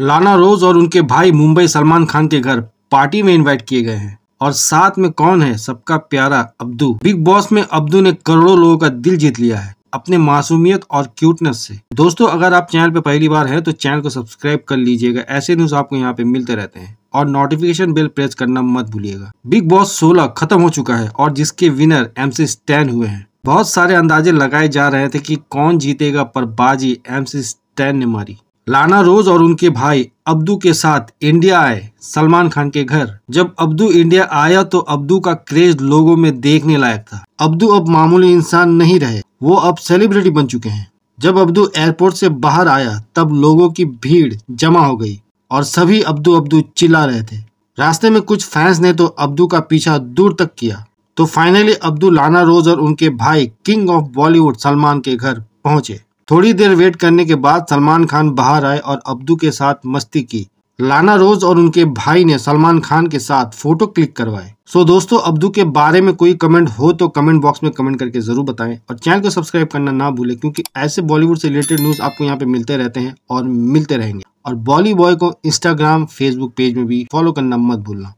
लाना रोज और उनके भाई मुंबई सलमान खान के घर पार्टी में इनवाइट किए गए हैं और साथ में कौन है सबका प्यारा अब्दू बिग बॉस में अब्दू ने करोड़ों लोगों का दिल जीत लिया है अपने मासूमियत और क्यूटनेस से दोस्तों अगर आप चैनल पर पहली बार हैं तो चैनल को सब्सक्राइब कर लीजिएगा ऐसे न्यूज आपको यहाँ पे मिलते रहते हैं और नोटिफिकेशन बेल प्रेस करना मत भूलिएगा बिग बॉस 16 खत्म हो चुका है और जिसके विनर एम सी स्टैन हुए हैं बहुत सारे अंदाजे लगाए जा रहे थे कि कौन जीतेगा पर बाजी एम सी स्टैन ने मारी लाना रोज और उनके भाई अब्दू के साथ इंडिया आए सलमान खान के घर जब अब्दू इंडिया आया तो अब्दू का क्रेज लोगों में देखने लायक था अब्दू अब मामूली इंसान नहीं रहे वो अब सेलिब्रिटी बन चुके हैं जब अब्दू एयरपोर्ट से बाहर आया तब लोगों की भीड़ जमा हो गई और सभी अब्दू अब्दू चिल्ला रहे थे रास्ते में कुछ फैंस ने तो अब्दू का पीछा दूर तक किया तो फाइनली अब्दू लाना रोज और उनके भाई किंग ऑफ बॉलीवुड सलमान के घर पहुंचे थोड़ी देर वेट करने के बाद सलमान खान बाहर आए और अब्दू के साथ मस्ती की लाना रोज और उनके भाई ने सलमान खान के साथ फोटो क्लिक करवाए सो दोस्तों अब्दू के बारे में कोई कमेंट हो तो कमेंट बॉक्स में कमेंट करके जरूर बताएं और चैनल को सब्सक्राइब करना ना भूलें क्योंकि ऐसे बॉलीवुड से रिलेटेड न्यूज आपको यहाँ पे मिलते रहते हैं और मिलते रहेंगे और बॉली बॉय को इंस्टाग्राम फेसबुक पेज में भी फॉलो करना मत भूलना